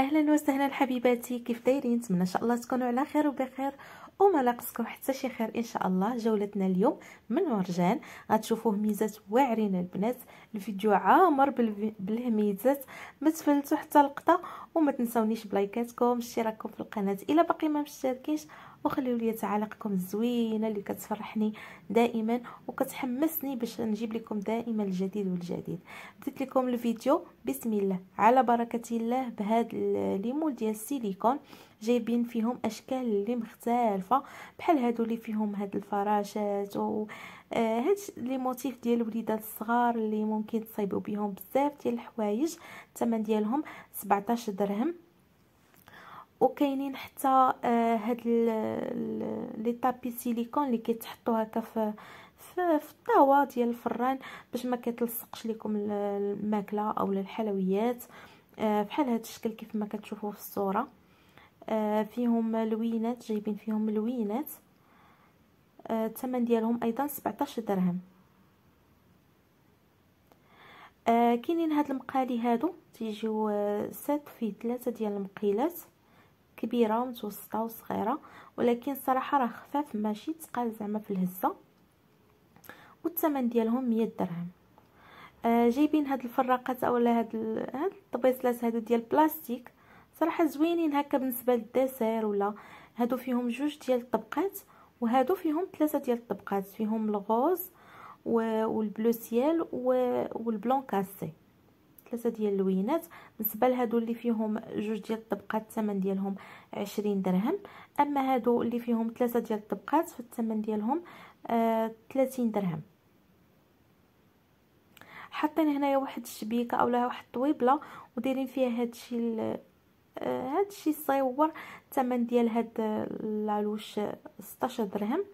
اهلا وسهلا حبيباتي كيف دايرين نتمنى ان شاء الله تكونوا على خير وبخير وما ناقصكم حتى شي خير ان شاء الله جولتنا اليوم من مرجان غتشوفوه ميزات واعرين البنات الفيديو عامر بالهميزات ما تفلتوا حتى لقطه وما تنسونيش بلايكاتكم اشتراككم في القناه الا باقي ما مشتركينش وخليو لي تعاليقكم الزوينه اللي كتفرحني دائما وكتحمسني باش نجيب لكم دائما الجديد والجديد بديت لكم الفيديو بسم الله على بركه الله بهاد ليمول ديال السيليكون جايبين فيهم اشكال اللي مختلفه بحال هادو اللي فيهم هاد الفراشات و آه، هاد لي موتيف ديال الوليدات الصغار اللي ممكن تصايبوا بهم بزاف ديال الحوايج الثمن ديالهم 17 درهم وكاينين حتى آه، هاد لي طابي سيليكون اللي كيتحطوا هكا في في الطاوه ديال الفران باش ما كتلصقش لكم الماكله او الحلويات آه، بحال هذا الشكل كيف ما كتشوفوا في الصوره آه، فيهم لوينات جايبين فيهم لوينات الثمن ديالهم ايضا 17 درهم كاينين هاد المقالي هادو تيجيو سات فيه ثلاثه ديال المقيلات كبيره ومتوسطه وصغيره ولكن الصراحه راه خفاف ماشي تقال زعما في الهزه والثمن ديالهم 100 درهم آه جايبين هاد الفراقات اولا هاد هاد الطبيصلات هادو ديال بلاستيك صراحه زوينين هكا بالنسبه للديسير ولا هادو فيهم جوج ديال الطبقات وهادو فيهم ثلاثه ديال الطبقات فيهم الغوز والبلو سيال والبلون كاسي ثلاثه ديال اللوينات بالنسبه لهادو اللي فيهم جوج ديال الطبقات الثمن ديالهم عشرين درهم اما هادو اللي فيهم ثلاثه ديال الطبقات فالثمن ديالهم آه، ثلاثين آه درهم حاطين هنايا واحد الشبيكه اولا واحد الطويبله ودايرين فيها هادشي آه، هادشي الصيور الثمن ديال هاد العلوش ستاشر درهم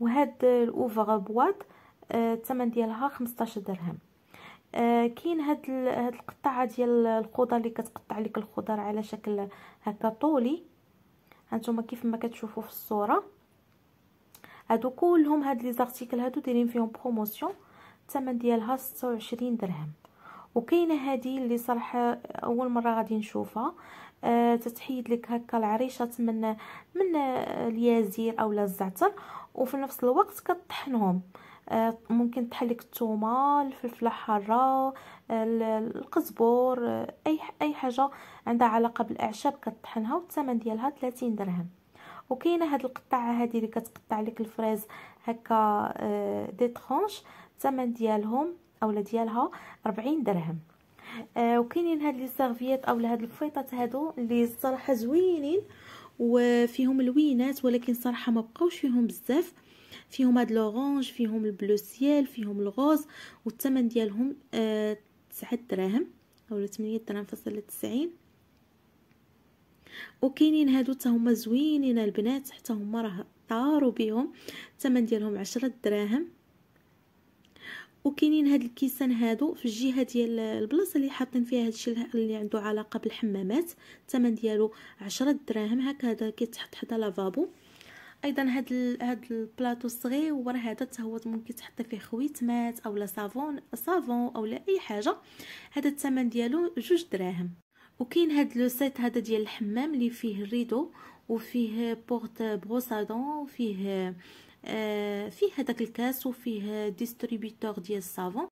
وهاد الاوفر بواط آه، الثمن ديالها خمسطاشر درهم آه كاين هاد هاد القطعه ديال الخضر اللي كتقطع لك الخضر على شكل هكا طولي هانتوما كيف ما كتشوفوا في الصوره هادو كلهم هاد لي زارتيكل هادو دايرين فيهم بروموسيون الثمن ديالها 26 درهم وكاينه هذه اللي صراحه اول مره غادي نشوفها آه تتحيد لك هكا العريشات من من اليازير اولا الزعتر وفي نفس الوقت كطحنهم آه آه، ممكن تحلك الثومه الفلفله حاره آه، القزبور آه، اي اي حاجه عندها علاقه بالاعشاب كطحنها والثمن ديالها 30 درهم وكاينه هاد القطعه هذه اللي كتقطع لك الفريز هكا دي ترونش الثمن ديالهم اولا ديالها 40 درهم وكاينين هاد لي سيرفييت اولا هاد الفويطات هادو اللي الصراحه زوينين وفيهم لوينات ولكن صراحه ما بقاوش فيهم بزاف فيهم هاد لورانج فيهم البلو سيال فيهم الغوز والثمن ديالهم آه تسعة دراهم اولا 8 دراهم فاصلة تسعين وكاينين هادو حتى هما زوينين البنات حتى هما راه طاروا بهم الثمن ديالهم عشرة دراهم وكاينين هاد الكيسان هادو في الجهه ديال البلاصه اللي حاطين فيها هادشي اللي عنده علاقه بالحمامات الثمن ديالو عشرة دراهم هكذا كيتحط حدا لافابو ايضا هاد هاد البلاطو الصغيور هذا حتى هو ممكن تحط فيه خويتمات اولا صافون صافون اولا اي حاجه هذا الثمن ديالو جوج دراهم وكاين هاد لو سيت هذا ديال الحمام اللي فيه الريدو وفيه بورت بروسادون وفيه آه فيه هذاك الكاس وفيه ديستريبيتور ديال الصافون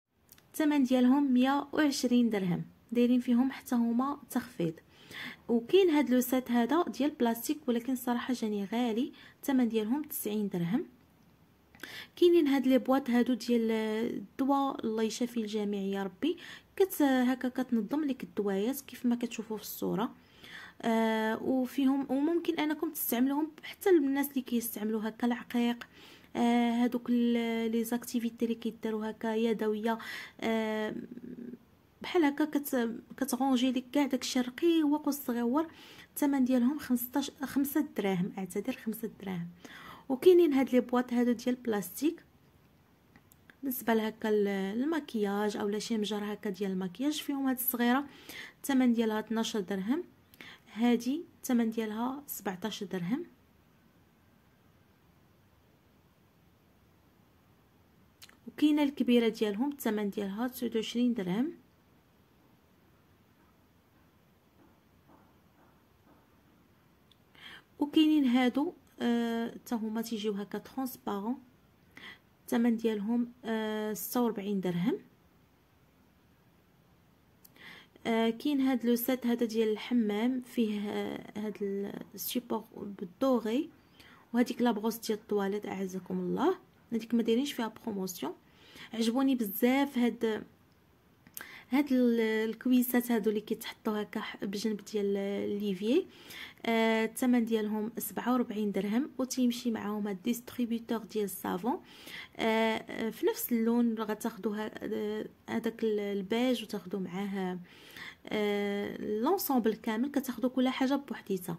الثمن ديالهم 120 درهم دايرين فيهم حتى هما تخفيض وكاين هاد لو هذا ديال بلاستيك ولكن الصراحه جاني غالي الثمن ديالهم 90 درهم كاينين هاد لي بواط هادو ديال آه، الدواء الله يشافي الجميع يا ربي كت آه، هكا كتنظم لك الدوايات كيف ما كتشوفوا في الصوره آه وفيهم وممكن انكم تستعملوهم حتى الناس اللي كيستعملوا هكا العقيق آه هادوك آه، لي زاكتيفيتي اللي كيداروا هكا يدويه آه بحال هكا كت كتغونجي لك كاع داك داكشي رقيق وصغيور الثمن ديالهم 15 5 دراهم اعتذر 5 دراهم وكاينين هاد لي بواط هادو ديال البلاستيك بالنسبه لهكا المكياج اولا شي مجر هكا ديال المكياج فيهم هاد الصغيره الثمن ديالها 12 درهم هادي الثمن ديالها 17 درهم وكاينه الكبيره ديالهم الثمن ديالها 29 درهم وكاينين هادو حتى آه هما تيجيو هكا ترونسبارون الثمن ديالهم آه 46 درهم آه كاين هاد لو سيت هذا ديال الحمام فيه آه، هاد السيبور بالدوغي وهذيك لابغوس ديال الطواليت اعزكم الله هذيك ما دايرينش فيها بروموسيون عجبوني بزاف هاد هاد الكويسات هادو اللي كيتحطوا هكا بجنب ديال آه، الثمن آه ديالهم 47 درهم وتيمشي معاهم هاد ديستريبيوتور ديال الصابون آه،, آه في نفس اللون غتاخذوا هذاك آه، البيج وتاخذوا معاه آه لونسومبل كامل كتاخذوا كل حاجه بوحديتها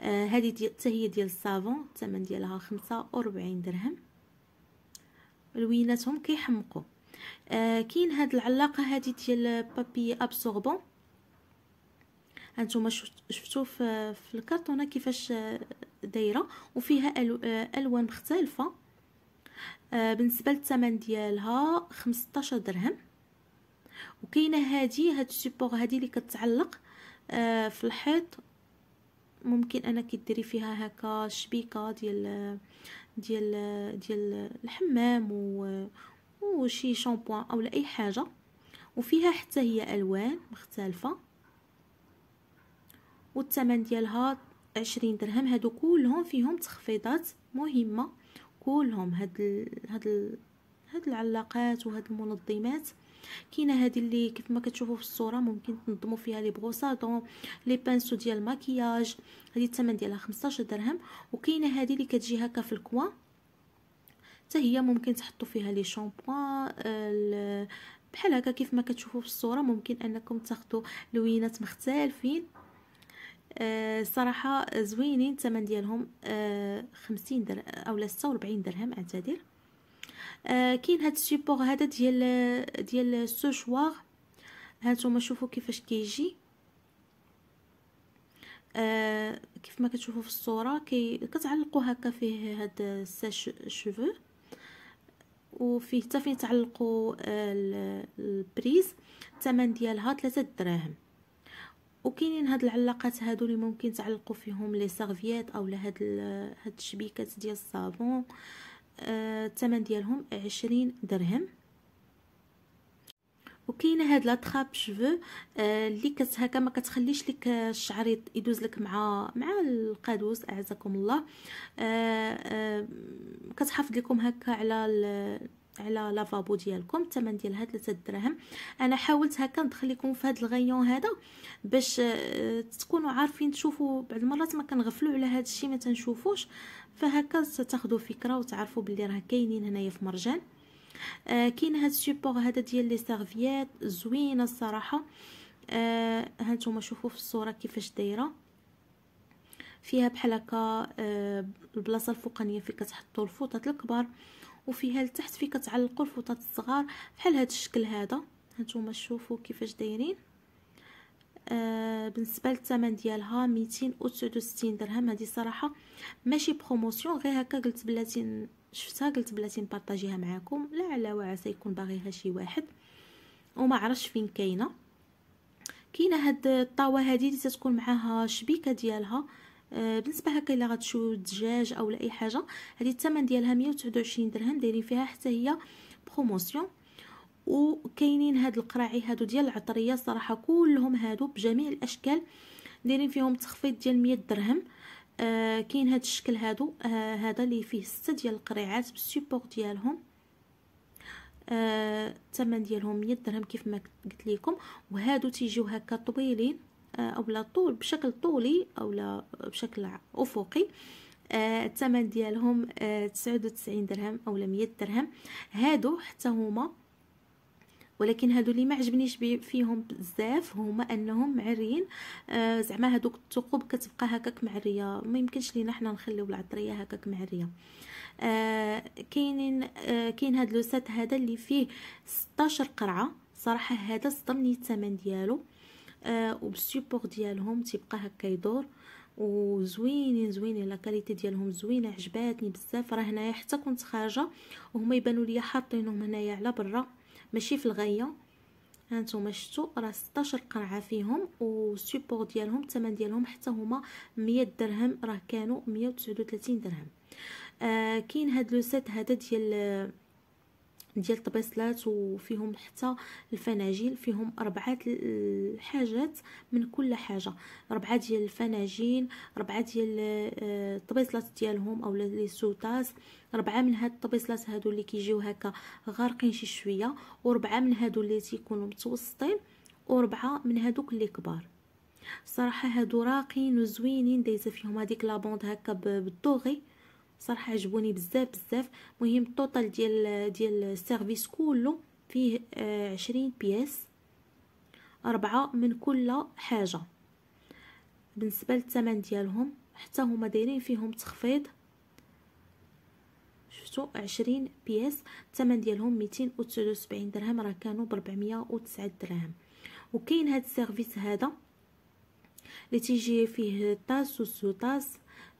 هذه دي حتى هي ديال الصابون الثمن ديالها 45 درهم لويناتهم كيحمقوا آه كاين هاد العلاقه هادي ديال بابي ابسوربون هانتوما شفتو في, في الكرتونه كيفاش آه، دايره وفيها آه، الوان مختلفه آه بالنسبه للثمن ديالها 15 درهم وكاينه هادي هاد السيبور هادي اللي كتعلق آه في الحيط ممكن انك ديري فيها هكا شبيكه ديال آه، ديال ديال الحمام وشي شامبوان او اي حاجه وفيها حتى هي الوان مختلفه والثمن ديالها عشرين درهم هادو كلهم فيهم تخفيضات مهمه كلهم هاد ال... هاد ال... هاد العلاقات وهاد المنظمات كاينه هذه اللي كيف ما كتشوفوا في الصوره ممكن تنظموا فيها لي بروساطون لي بانسو ديال الماكياج هذه الثمن ديالها 15 درهم وكاينه هذه اللي كتجي هكا في الكوان حتى هي ممكن تحطوا فيها لي شامبوان بحال هكا كيف ما كتشوفوا في الصوره ممكن انكم تاخذوا لوينات مختلفين آه صراحه زوينين الثمن ديالهم 50 آه، درهم اولا 46 درهم اعتذر آه كاين هاد السيبور هذا ديال ديال السوشوار هانتوما شوفوا كيفاش كيجي آه كيف ما كتشوفوا في الصوره كي كتعلقوا هكا فيه هاد الساش شوفو وفيه حتى فين تعلقوا آه، البريز الثمن ديالها 3 دراهم وكاينين هاد العلاقات هادو اللي ممكن تعلقوا فيهم لي سيرفييت اولا هاد هاد الشبيكات ديال الصابون آه، الثمن ديالهم 20 درهم وكاينه هاد لا تراب شفو اللي آه، كت هكا ما كتخليش لك الشعر يدوز لك مع مع القادوس اعزكم الله آه، آه، كتحافظ لكم هكا على على لافابو ديالكم الثمن ديالها 3 دراهم انا حاولت هكا ندخل لكم في هذا الغيون هذا باش تكونوا عارفين تشوفوا بعض المرات ما كنغفلوا على هذا الشيء ما تنشوفوش فهكا تاخذوا فكره وتعرفوا بلي راه كاينين هنايا في مرجان آه، كاين هاد السيبور هذا ديال لي سيرفييت زوينه الصراحه آه، ها هانتوما شوفوا في الصوره كيفاش دايره فيها بحال هكا آه، البلاصه الفوقانيه فين كتحطوا الفوطات الكبار وفيها لتحت فين كتعلقوا الفوطات الصغار بحال هاد الشكل هذا هانتوما شوفوا كيفاش دايرين بالنسبه للثمن ديالها 269 درهم هذه صراحه ماشي بروموسيون غير هكا قلت بلاتي شفتها قلت بلاتي نبارطاجيها معاكم لا على وعسى يكون باغيها شي واحد وما عرفش فين كاينه كاينه هاد الطاوه هادي اللي تتكون معاها شبيكه ديالها آه بالنسبه هكا الا غتشو دجاج اولا اي حاجه هذه الثمن ديالها 129 درهم دايرين فيها حتى هي بروموسيون وكاينين هاد القراعي هادو ديال العطريه صراحه كلهم هادو بجميع الاشكال دايرين فيهم تخفيض ديال 100 درهم آه، كاين هذا الشكل هادو آه، هذا اللي فيه سته ديال القريعات بالسيبور ديالهم آه، الثمن ديالهم 100 درهم كيف ما قلت لكم وهادو تيجيو هكا طويلين آه اولا طول بشكل طولي اولا بشكل افقي الثمن ديالهم 99 درهم اولا 100 درهم هادو حتى هما ولكن هادو اللي ما عجبنيش فيهم بزاف هما انهم معريين آه زعما هادوك الثقوب كتبقى هكاك معريه ما يمكنش لينا حنا نخليو العطريه هكاك معريه آه، كاينين آه كاين هاد لوسات هذا اللي فيه 16 قرعه صراحه هذا صدمني الثمن ديالو آه وبالسيبور ديالهم تيبقى هكا يدور وزوينين زوينين لا كاليتي ديالهم زوينه عجباتني بزاف راه هنايا حتى كنت خارجه وهما يبانوا لي حاطينهم هنايا على برا ماشي في الغايه هانتوما شفتوا راه 16 قرعه فيهم والسيبور ديالهم الثمن ديالهم حتى هما 100 درهم راه كانوا 139 درهم آه كاين هاد لو سيت هذا ديال ديال الطبيصلات وفيهم حتى الفناجيل فيهم اربعه الحاجات من كل حاجه اربعه ديال الفناجيل اربعه ديال الطبيصلات آه، ديالهم او لي سوتاس اربعه من هاد الطبيصلات هادو اللي كيجيو هكا غارقين شي شويه واربعه من هادو اللي تيكونوا متوسطين واربعه من هادوك اللي كبار صراحه هادو راقين وزوينين دايزه فيهم هذيك لابوند هكا بالدوغي صراحه عجبوني بزاف بزاف مهم الطوطال ديال ديال السيرفيس كله فيه آه، عشرين بياس أربعة من كل حاجة بالنسبة للثمن ديالهم حتى هما دايرين فيهم تخفيض شفتوا عشرين بياس الثمن ديالهم ميتين أو وسبعين درهم راه كانوا بربعميه أو تسعة درهم وكاين هاد السيرفيس هذا اللي تيجي فيه طاس وسوطاس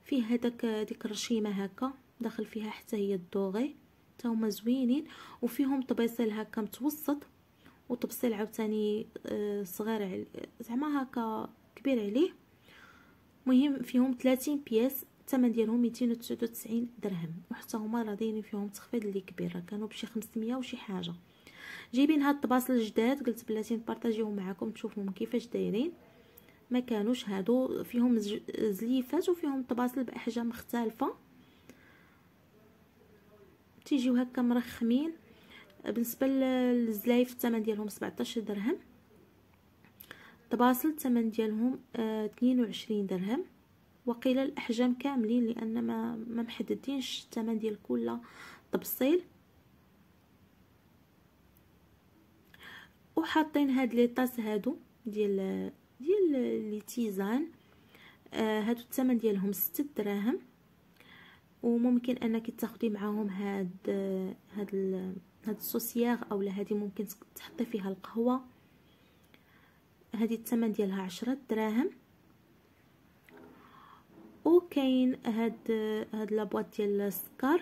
فيه هذاك ديك الرشيمه هكا داخل فيها حتى هي الدوغي حتى هما زوينين وفيهم طبيصيل هكا متوسط وطبسيل عاوتاني آه، صغير زعما هكا كبير عليه مهم فيهم 30 بياس الثمن ديالهم 299 درهم وحتى هما راضيين فيهم تخفيض اللي كبير راه كانوا بشي 500 وشي حاجه جايبين هاد الطباصل الجداد قلت بلاتي نبارطاجيهم معكم تشوفهم كيفاش دايرين ما كانوش هادو فيهم زليفات وفيهم طباسل باحجام مختلفه تيجيو هكا مرخمين بالنسبه للزلايف الثمن ديالهم 17 درهم طباسل الثمن ديالهم 22 آه، درهم وقيل الاحجام كاملين لان ما ما محددينش الثمن ديال كل تبصيل وحاطين هاد لي طاس هادو ديال ديال لي تيزان آه هادو الثمن ديالهم 6 دراهم وممكن انك تاخدي معاهم هاد هاد هاد السوسياغ اولا هادي ممكن تحطي فيها القهوه هادي الثمن ديالها عشرة دراهم وكاين هاد هاد لابواط ديال السكر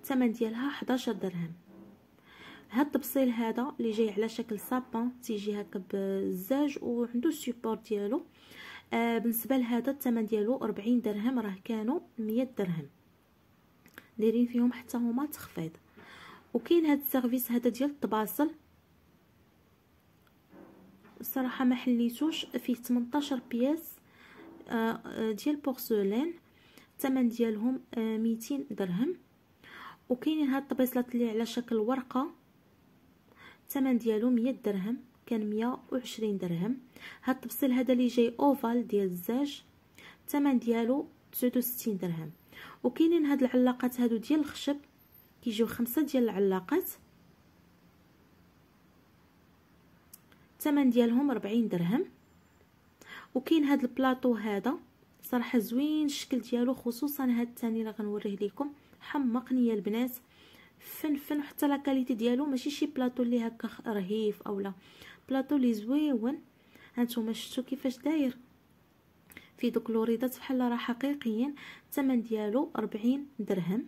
الثمن ديالها 11 درهم هاد التبصيل هذا اللي جاي على شكل سابان تيجي هكا بالزاج وعندو السيبور ديالو آه بالنسبه لهذا الثمن ديالو 40 درهم راه كانوا 100 درهم دايرين فيهم حتى هما تخفيض وكاين هاد السيرفيس هذا ديال الطباصل الصراحه ما حليتوش فيه 18 بياس آه, آه، ديال بورسلين الثمن ديالهم آه 200 درهم وكاينين هاد الطبيصلات اللي على شكل ورقه الثمن ديالو 100 درهم كان 120 درهم هاد الطبسيل هذا اللي جاي اوفال ديال الزاج الثمن ديالو 69 درهم وكاينين هاد العلاقات هادو ديال الخشب كيجيو خمسة ديال العلاقات الثمن ديالهم 40 درهم وكاين هاد البلاطو هذا صراحه زوين الشكل ديالو خصوصا هاد الثاني اللي غنوريه لكم حمقني يا البنات فن فن وحتى لا كاليتي ديالو ماشي شي بلاطو اللي هكا رهيف اولا بلاطو لي زويون هانتوما شفتو كيفاش داير في دوك لوريدات بحال راه حقيقيين الثمن ديالو 40 درهم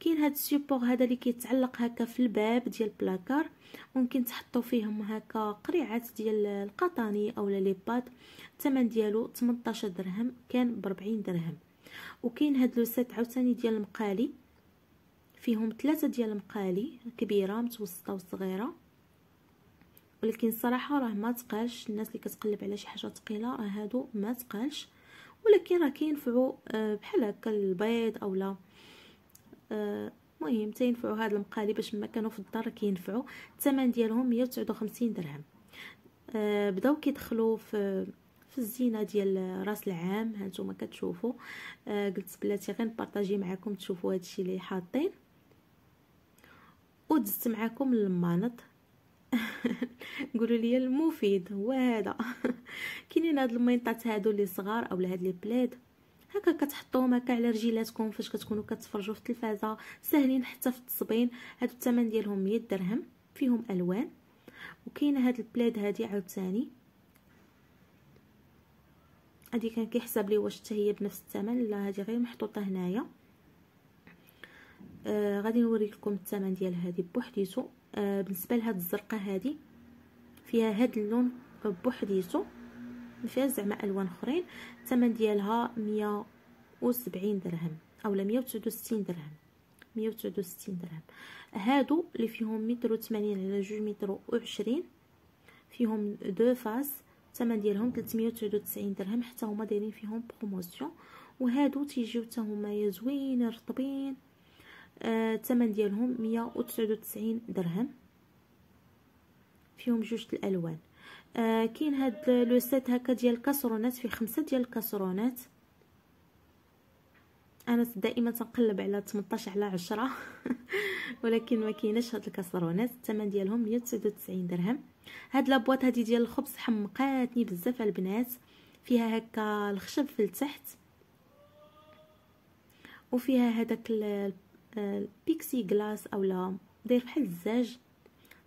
كاين هاد السيبور هذا اللي كيتعلق هكا في الباب ديال بلاكار ممكن تحطوا فيهم هكا قريعات ديال القطاني اولا لي باد الثمن ديالو 18 درهم كان ب 40 درهم وكاين هاد لو سيت عاوتاني ديال المقالي فيهم ثلاثة ديال المقالي كبيرة متوسطة وصغيرة ولكن الصراحة راه ما تقالش الناس اللي كتقلب على شي حاجة تقيلة راه هادو ما تقالش ولكن راه كينفعوا آه، بحال هكا البيض اولا آه، المهم تينفعوا هاد المقالي باش ما كانوا في الدار كينفعوا الثمن ديالهم 159 درهم آه، بداو كيدخلوا في في الزينه ديال راس العام هانتوما كتشوفوا قلت بلاتي غير نبارطاجي معكم تشوفوا هادشي اللي حاطين ودزت معكم المانط قولوا لي المفيد هو هذا كاينين هاد المينطات هادو اللي صغار اولا هاد لي بلاد هكا كتحطوهم هكا على رجيلاتكم فاش كتكونوا كتفرجوا في التلفازه ساهلين حتى في التصبين هادو الثمن ديالهم 100 درهم فيهم الوان وكاينه هاد البلاد هادي عاوتاني هادي كان كيحسب لي واش حتى هي بنفس الثمن لا هادي غير محطوطه هنايا آه غادي نوريكم لكم الثمن ديال هذه بوحديتو آه بالنسبه لهاد الزرقه هذه فيها هاد اللون بوحديتو ما فيها زعما الوان اخرين الثمن ديالها 170 درهم اولا 169 درهم 169 درهم هادو اللي فيهم متر وثمانين على جوج متر وعشرين فيهم دو فاز الثمن ديالهم 399 درهم حتى هما دايرين فيهم بروموسيون وهادو تيجيو حتى هما زوينين رطبين آه، الثمن ديالهم مية درهم فيهم جوج الالوان آه كاين هاد لو سيت هكا ديال الكاسرونات فيه خمسه ديال الكاسرونات انا دائما تنقلب على 18 على 10 ولكن ما كايناش هاد الكاسرونات الثمن ديالهم 199 درهم هاد لابواط هادي ديال الخبز حمقاتني بزاف البنات فيها هكا الخشب في التحت وفيها هذاك البيكسي غلاس اولا داير بحال الزاج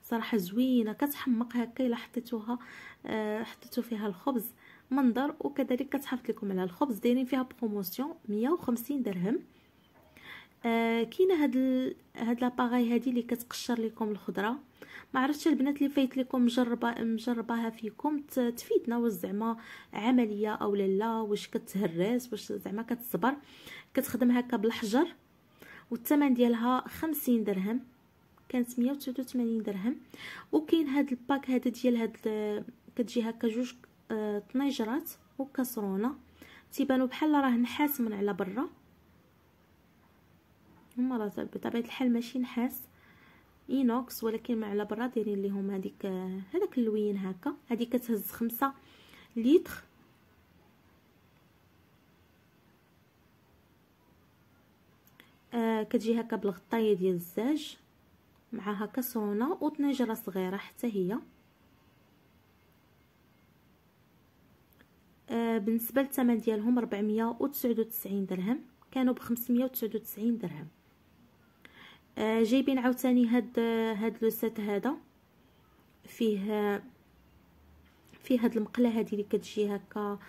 صراحه زوينه كتحمق هكا الا حطيتوها آه، حطيتو فيها الخبز منظر وكذلك كتحافظ لكم على الخبز دايرين فيها بروموسيون 150 درهم آه كاينه هاد ال... هاد لاباغاي هادي اللي كتقشر لكم الخضره ما عرفتش البنات اللي فايت لكم مجربه مجرباها فيكم ت... تفيدنا واش زعما عمليه او لا واش كتهرس واش زعما كتصبر كتخدم هكا بالحجر والثمن ديالها خمسين درهم كانت مية وتسعة وثمانين درهم وكاين هاد الباك هذا ديال هاد كتجي هكا جوج آه، طنيجرات وكسرونه تيبانو بحال راه نحاس من على برا هما راه بطبيعه الحال ماشي نحاس اينوكس ولكن من على برا دايرين ليهم هذيك آه، هذاك اللوين هكا هذه كتهز خمسة لتر كتجي هكا بالغطايه ديال الزاج مع هكا صونه وطنجره صغيره حتى هي آه بالنسبه للثمن ديالهم 499 درهم كانوا ب 599 درهم آه جايبين عاوتاني هاد هاد لو سيت هذا فيه فيه هاد المقله هذه اللي كتجي هكا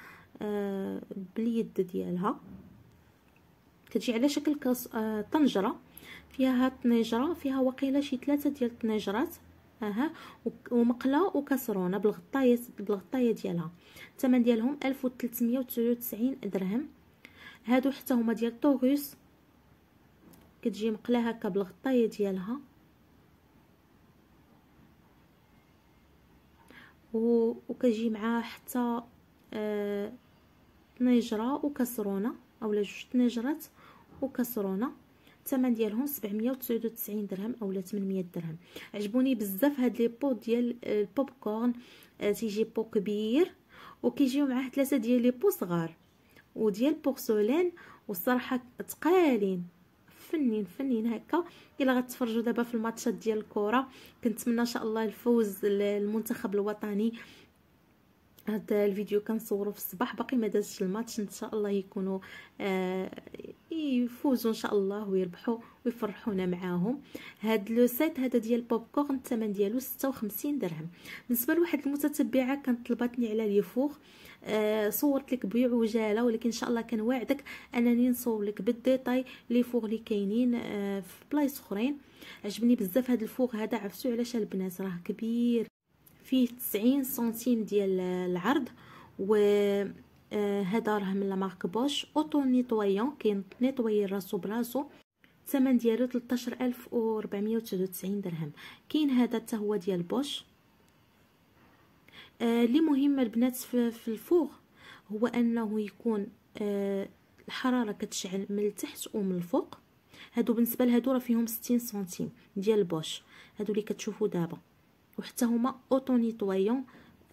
آه باليد ديالها كتجي على شكل كاس آه، طنجره فيها هاد الطنجره فيها وقيله شي ثلاثه ديال الطنجرات اها ومقله وكسرونه بالغطايه بالغطايه ديالها الثمن ديالهم 1399 درهم هادو حتى هما ديال طوغوس كتجي مقله هكا بالغطايه ديالها وكتجي معاها حتى آه وكسرونه اولا جوج طنجرات وكسرونه الثمن ديالهم 799 درهم اولا 800 درهم عجبوني بزاف هاد لي بو ديال آه، البوب كورن آه، تيجي بو كبير وكيجيو معاه ثلاثه ديال لي بو صغار وديال بورسولين والصراحه تقالين فنين فنين هكا الا غتفرجوا دابا في الماتشات ديال الكره كنتمنى ان شاء الله الفوز للمنتخب الوطني هذا الفيديو كنصوره في الصباح باقي ما دازش الماتش ان شاء الله يكونوا آه يفوزوا ان شاء الله ويربحوا ويفرحونا معاهم هاد لو سيت هذا ديال بوب كورن الثمن ديالو 56 درهم بالنسبه لواحد المتتبعه كانت طلباتني على اليفوخ آه صورت لك بعجاله ولكن ان شاء الله كنوعدك انني نصور لك بالديتاي لي فوغ لي كاينين آه في بلايص اخرين عجبني بزاف هاد الفوغ هذا عرفتو علاش البنات راه كبير فيه 90 سنتيم ديال العرض و آه، هذا راه من لا مارك بوش اوتو كاين نيتوي راسو براسو الثمن ديالو 13499 درهم كاين هذا حتى هو ديال بوش اللي آه مهم البنات في, في الفوغ هو انه يكون آه الحراره كتشعل من التحت ومن الفوق هادو بالنسبه لهادو راه فيهم 60 سنتيم ديال بوش هادو اللي كتشوفوا دابا وحتى هما اوطو نيتوايون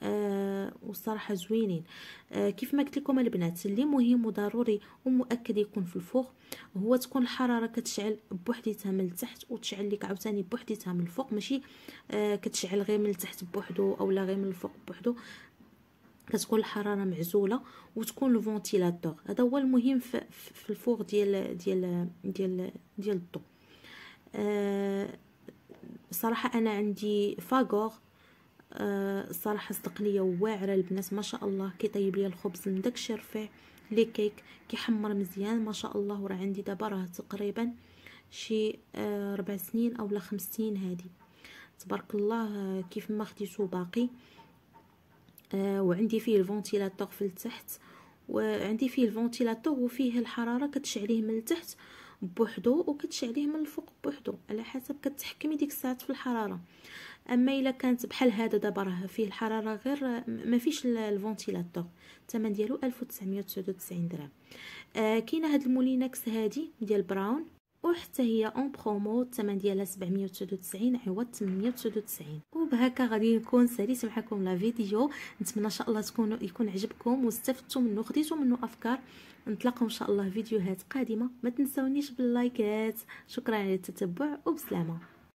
آه والصراحه زوينين آه كيف ما قلت لكم البنات اللي مهم وضروري ومؤكد يكون في الفوق هو تكون الحراره كتشعل بوحديتها من التحت وتشعل لك عاوتاني بوحديتها من الفوق ماشي آه كتشعل غير من التحت بوحدو اولا غير من الفوق بوحدو كتكون الحراره معزوله وتكون الفونتيلاتور هذا هو المهم في, في الفوق ديال ديال ديال ديال الضو آه صراحة أنا عندي فاغوغ الصراحة آه، صدقنية واعرة البنات ما شاء الله كيطيب لي الخبز من داكشي رفيع لي كيك كيحمر مزيان ما شاء الله وراه عندي دابا راه تقريبا شي آه، ربع سنين اولا خمس سنين هادي تبارك الله آه، كيف ما خديتو باقي وعندي فيه الفونتيلاتور في التحت وعندي فيه الفونتيلاتور وفيه الحراره كتشعليه من التحت بوحدو وكتشعليه من الفوق بوحدو على حسب كتحكمي ديك الساعات في الحراره اما الا كانت بحال هذا دابا راه فيه الحراره غير ما فيش الفونتيلاتور الثمن ديالو 1999 درهم آه كاينه هاد المولينكس هادي ديال براون وحتى هي اون برومو الثمن ديالها 799 عوض 899 وبهكا غادي نكون ساليت معكم لا فيديو نتمنى ان شاء الله تكون يكون عجبكم واستفدتوا منه خديتوا منه افكار نتلاقاو ان شاء الله فيديوهات قادمه ما تنسونيش باللايكات شكرا على التتبع وبسلامه